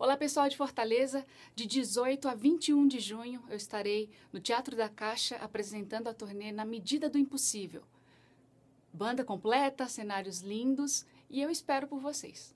Olá, pessoal de Fortaleza. De 18 a 21 de junho, eu estarei no Teatro da Caixa apresentando a turnê Na Medida do Impossível. Banda completa, cenários lindos e eu espero por vocês.